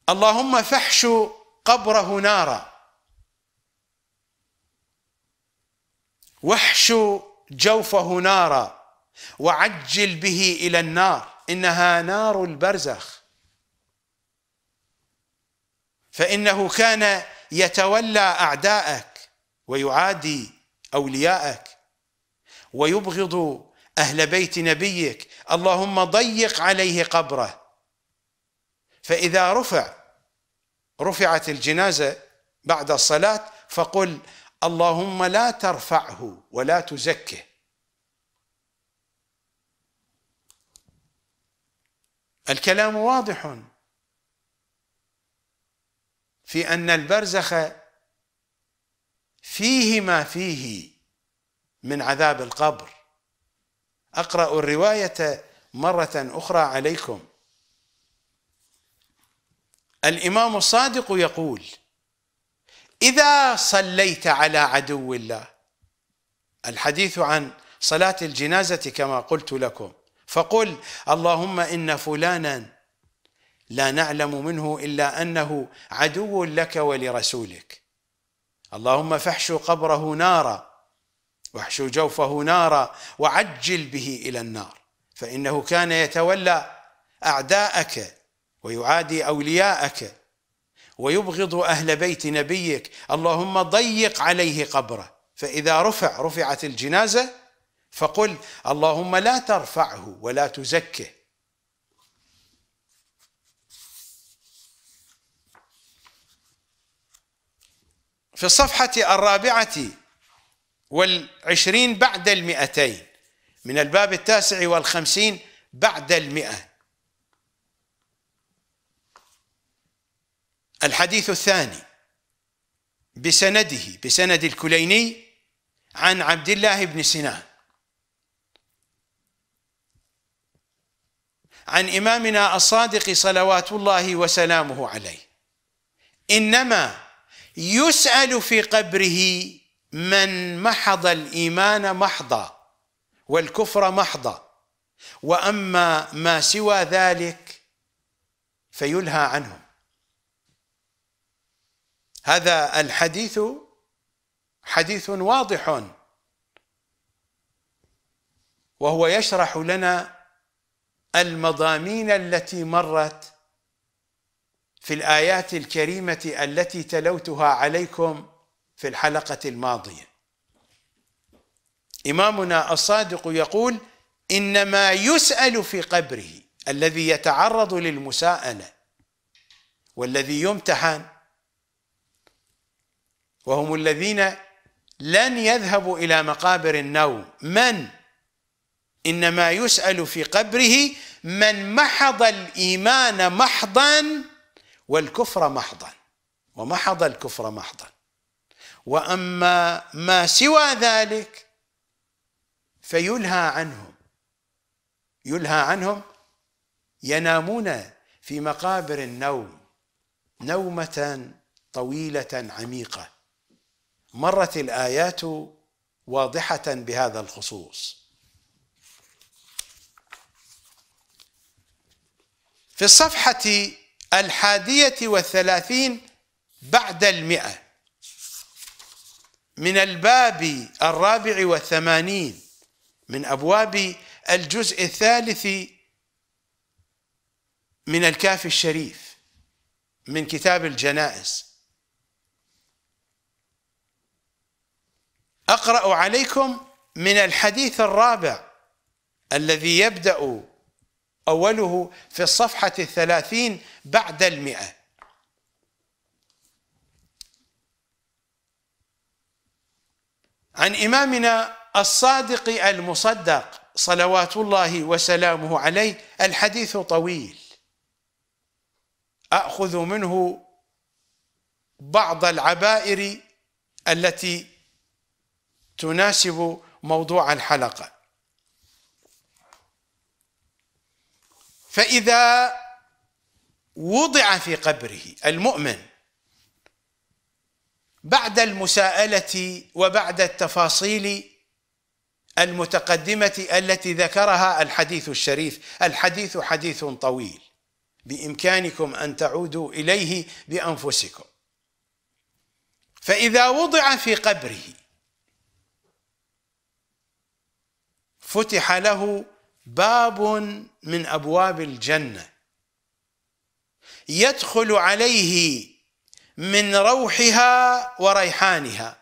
اللهم فحش قبره نارا واحش جوفه نارا وعجل به إلى النار إنها نار البرزخ فإنه كان يتولى أعداءك ويعادي أولياءك ويبغض أهل بيت نبيك اللهم ضيق عليه قبره فإذا رفع رفعت الجنازة بعد الصلاة فقل اللهم لا ترفعه ولا تزكه الكلام واضح في ان البرزخ فيه ما فيه من عذاب القبر اقرا الروايه مره اخرى عليكم الامام الصادق يقول اذا صليت على عدو الله الحديث عن صلاه الجنازه كما قلت لكم فقل اللهم إن فلانا لا نعلم منه إلا أنه عدو لك ولرسولك اللهم فاحشوا قبره نارا واحشوا جوفه نارا وعجل به إلى النار فإنه كان يتولى أعداءك ويعادي أولياءك ويبغض أهل بيت نبيك اللهم ضيق عليه قبره فإذا رفع رفعت الجنازة فقل اللهم لا ترفعه ولا تزكه في الصفحة الرابعة والعشرين بعد المئتين من الباب التاسع والخمسين بعد المئة الحديث الثاني بسنده بسند الكليني عن عبد الله بن سنان عن إمامنا الصادق صلوات الله وسلامه عليه إنما يسأل في قبره من محض الإيمان محضا والكفر محضا وأما ما سوى ذلك فيلهى عنه هذا الحديث حديث واضح وهو يشرح لنا المضامين التي مرت في الآيات الكريمة التي تلوتها عليكم في الحلقة الماضية إمامنا الصادق يقول إنما يسأل في قبره الذي يتعرض للمساءلة والذي يمتحن وهم الذين لن يذهبوا إلى مقابر النوم من؟ انما يسال في قبره من محض الايمان محضا والكفر محضا ومحض الكفر محضا واما ما سوى ذلك فيلهى عنهم يلهى عنهم ينامون في مقابر النوم نومه طويله عميقه مرت الايات واضحه بهذا الخصوص في الصفحة الحادية والثلاثين بعد المئة من الباب الرابع والثمانين من أبواب الجزء الثالث من الكافي الشريف من كتاب الجنائز أقرأ عليكم من الحديث الرابع الذي يبدأ أوله في الصفحة الثلاثين بعد المئة عن إمامنا الصادق المصدق صلوات الله وسلامه عليه الحديث طويل أخذ منه بعض العبائر التي تناسب موضوع الحلقه فإذا وضع في قبره المؤمن بعد المساءلة وبعد التفاصيل المتقدمة التي ذكرها الحديث الشريف، الحديث حديث طويل بإمكانكم أن تعودوا إليه بأنفسكم. فإذا وضع في قبره فتح له باب من ابواب الجنه يدخل عليه من روحها وريحانها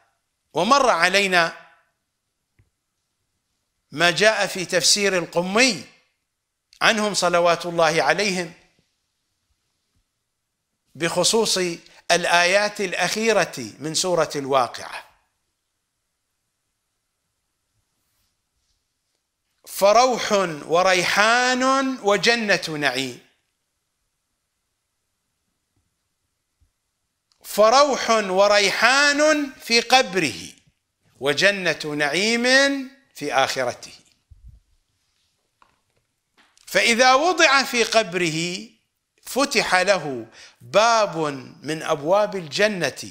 ومر علينا ما جاء في تفسير القمي عنهم صلوات الله عليهم بخصوص الايات الاخيره من سوره الواقعه فروح وريحان وجنة نعيم فروح وريحان في قبره وجنة نعيم في آخرته فإذا وضع في قبره فتح له باب من أبواب الجنة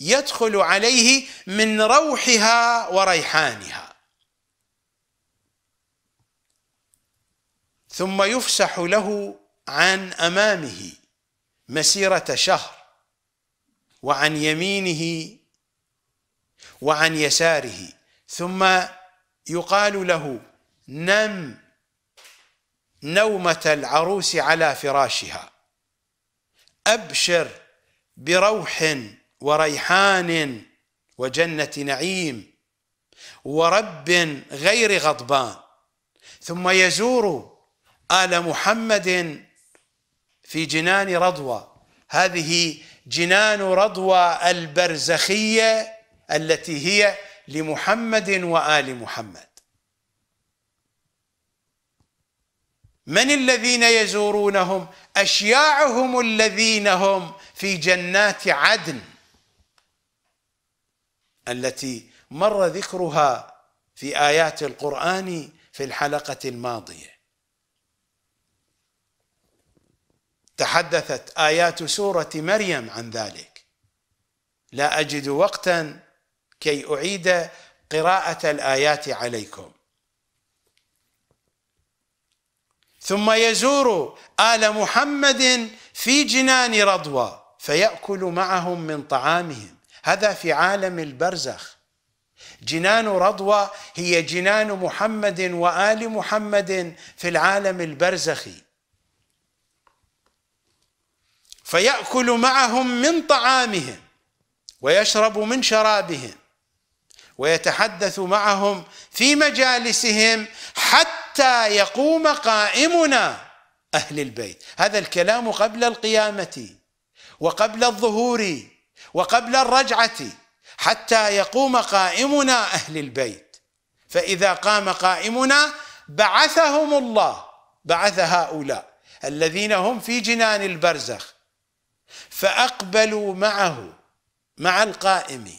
يدخل عليه من روحها وريحانها ثم يفسح له عن امامه مسيره شهر وعن يمينه وعن يساره ثم يقال له نم نومه العروس على فراشها ابشر بروح وريحان وجنه نعيم ورب غير غضبان ثم يزور آل محمد في جنان رضوى هذه جنان رضوى البرزخية التي هي لمحمد وآل محمد من الذين يزورونهم أشياعهم الذين هم في جنات عدن التي مر ذكرها في آيات القرآن في الحلقة الماضية تحدثت ايات سوره مريم عن ذلك لا اجد وقتا كي اعيد قراءه الايات عليكم ثم يزور ال محمد في جنان رضوى فياكل معهم من طعامهم هذا في عالم البرزخ جنان رضوى هي جنان محمد وال محمد في العالم البرزخي فيأكل معهم من طعامهم ويشرب من شرابهم ويتحدث معهم في مجالسهم حتى يقوم قائمنا أهل البيت هذا الكلام قبل القيامة وقبل الظهور وقبل الرجعة حتى يقوم قائمنا أهل البيت فإذا قام قائمنا بعثهم الله بعث هؤلاء الذين هم في جنان البرزخ فأقبلوا معه مع القائم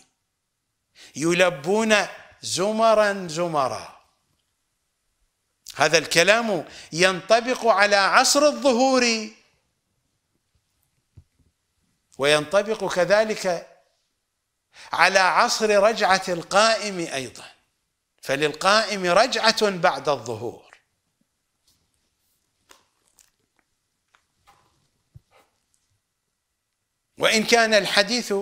يلبون زمرا زمرا هذا الكلام ينطبق على عصر الظهور وينطبق كذلك على عصر رجعة القائم أيضا فللقائم رجعة بعد الظهور وإن كان الحديث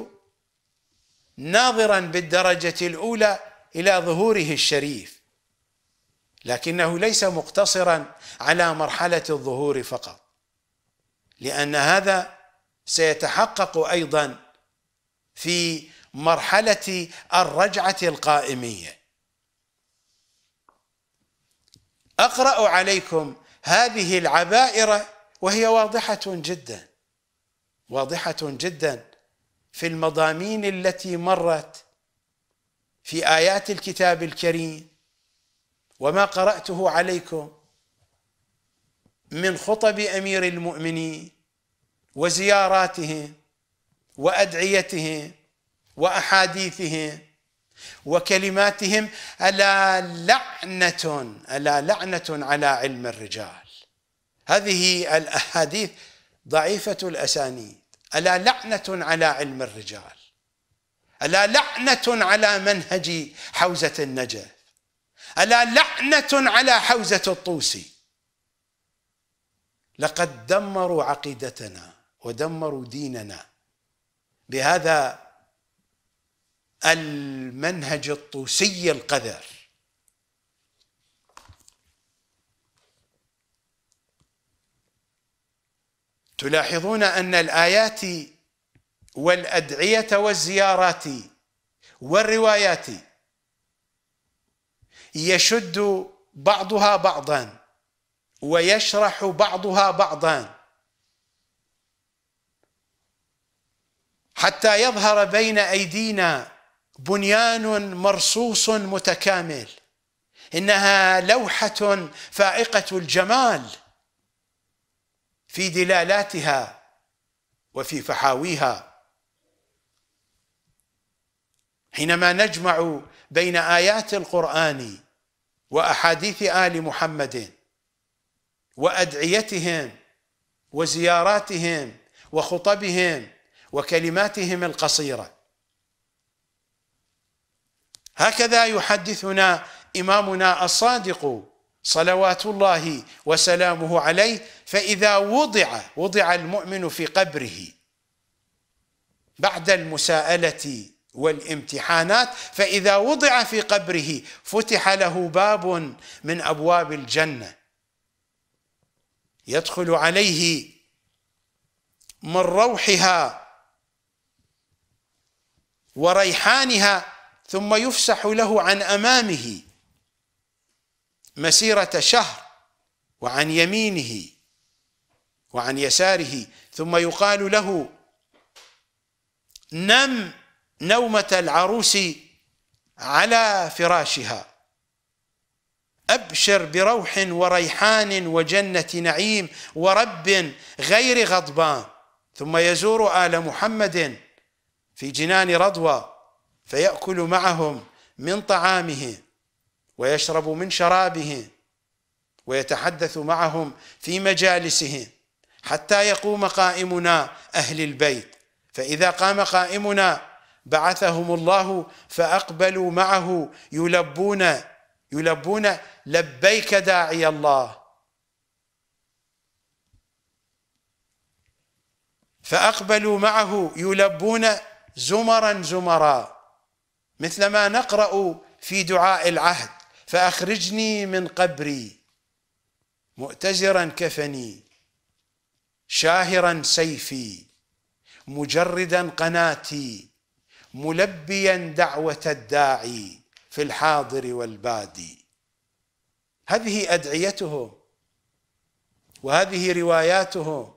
ناظرا بالدرجة الأولى إلى ظهوره الشريف لكنه ليس مقتصرا على مرحلة الظهور فقط لأن هذا سيتحقق أيضا في مرحلة الرجعة القائمية أقرأ عليكم هذه العبائر وهي واضحة جداً واضحه جدا في المضامين التي مرت في ايات الكتاب الكريم وما قراته عليكم من خطب امير المؤمنين وزياراتهم وادعيتهم واحاديثهم وكلماتهم الا لعنه الا لعنه على علم الرجال هذه الاحاديث ضعيفه الاسانيد ألا لعنة على علم الرجال ألا لعنة على منهج حوزة النجف ألا لعنة على حوزة الطوسي لقد دمروا عقيدتنا ودمروا ديننا بهذا المنهج الطوسي القذر تلاحظون ان الايات والادعيه والزيارات والروايات يشد بعضها بعضا ويشرح بعضها بعضا حتى يظهر بين ايدينا بنيان مرصوص متكامل انها لوحه فائقه الجمال في دلالاتها وفي فحاويها حينما نجمع بين ايات القران واحاديث ال محمد وادعيتهم وزياراتهم وخطبهم وكلماتهم القصيره هكذا يحدثنا امامنا الصادق صلوات الله وسلامه عليه فإذا وضع وضع المؤمن في قبره بعد المساءلة والامتحانات فإذا وضع في قبره فتح له باب من أبواب الجنة يدخل عليه من روحها وريحانها ثم يفسح له عن امامه مسيره شهر وعن يمينه وعن يساره ثم يقال له نم نومة العروس على فراشها أبشر بروح وريحان وجنة نعيم ورب غير غضبان ثم يزور آل محمد في جنان رضوى فيأكل معهم من طعامه ويشرب من شرابه ويتحدث معهم في مجالسه حتى يقوم قائمنا اهل البيت فاذا قام قائمنا بعثهم الله فاقبلوا معه يلبون يلبون لبيك داعي الله فاقبلوا معه يلبون زمرا زمرا مثل ما نقرا في دعاء العهد فاخرجني من قبري مؤتزرا كفني شاهرا سيفي مجردا قناتي ملبيا دعوه الداعي في الحاضر والبادي هذه ادعيته وهذه رواياته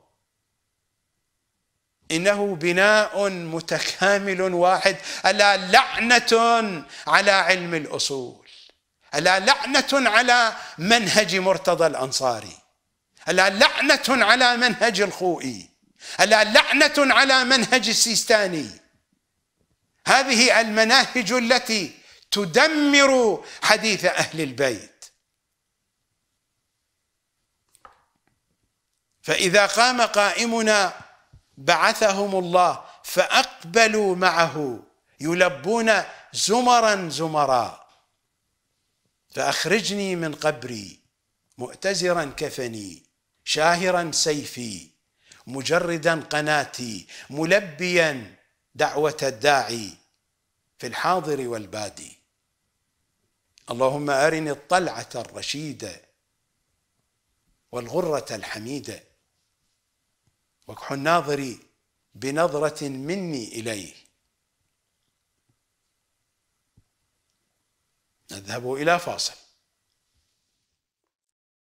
انه بناء متكامل واحد الا لعنه على علم الاصول الا لعنه على منهج مرتضى الانصاري هلا لعنة على منهج الخوئي هلا لعنة على منهج السيستاني هذه المناهج التي تدمر حديث أهل البيت فإذا قام قائمنا بعثهم الله فأقبلوا معه يلبون زمرا زمرا فأخرجني من قبري مؤتزرا كفني شاهرا سيفي مجردا قناتي ملبيا دعوه الداعي في الحاضر والبادي اللهم ارني الطلعه الرشيده والغره الحميده واكح ناظري بنظره مني اليه نذهب الى فاصل